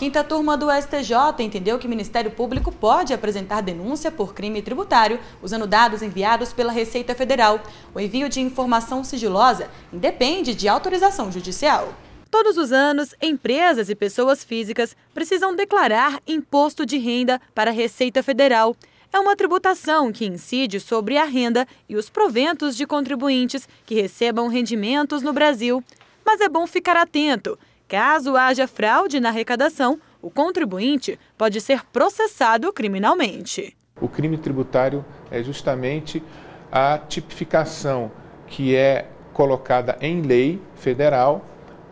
quinta turma do STJ entendeu que o Ministério Público pode apresentar denúncia por crime tributário usando dados enviados pela Receita Federal. O envio de informação sigilosa independe de autorização judicial. Todos os anos, empresas e pessoas físicas precisam declarar imposto de renda para a Receita Federal. É uma tributação que incide sobre a renda e os proventos de contribuintes que recebam rendimentos no Brasil. Mas é bom ficar atento. Caso haja fraude na arrecadação, o contribuinte pode ser processado criminalmente. O crime tributário é justamente a tipificação que é colocada em lei federal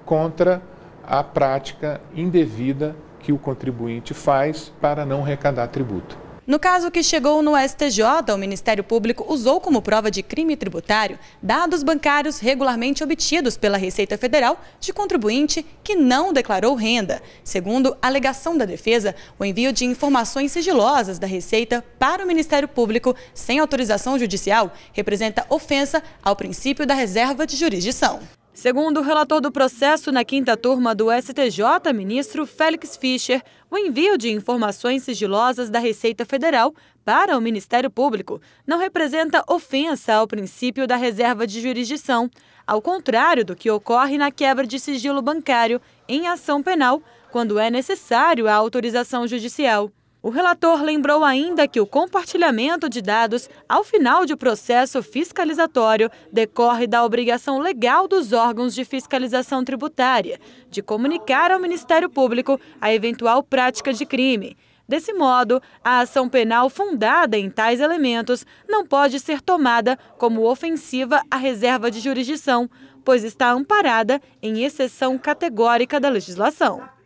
contra a prática indevida que o contribuinte faz para não arrecadar tributo. No caso que chegou no STJ, o Ministério Público usou como prova de crime tributário dados bancários regularmente obtidos pela Receita Federal de contribuinte que não declarou renda. Segundo a alegação da defesa, o envio de informações sigilosas da Receita para o Ministério Público sem autorização judicial representa ofensa ao princípio da reserva de jurisdição. Segundo o relator do processo na quinta turma do STJ, ministro Félix Fischer, o envio de informações sigilosas da Receita Federal para o Ministério Público não representa ofensa ao princípio da reserva de jurisdição, ao contrário do que ocorre na quebra de sigilo bancário em ação penal, quando é necessário a autorização judicial. O relator lembrou ainda que o compartilhamento de dados ao final de processo fiscalizatório decorre da obrigação legal dos órgãos de fiscalização tributária de comunicar ao Ministério Público a eventual prática de crime. Desse modo, a ação penal fundada em tais elementos não pode ser tomada como ofensiva à reserva de jurisdição, pois está amparada em exceção categórica da legislação.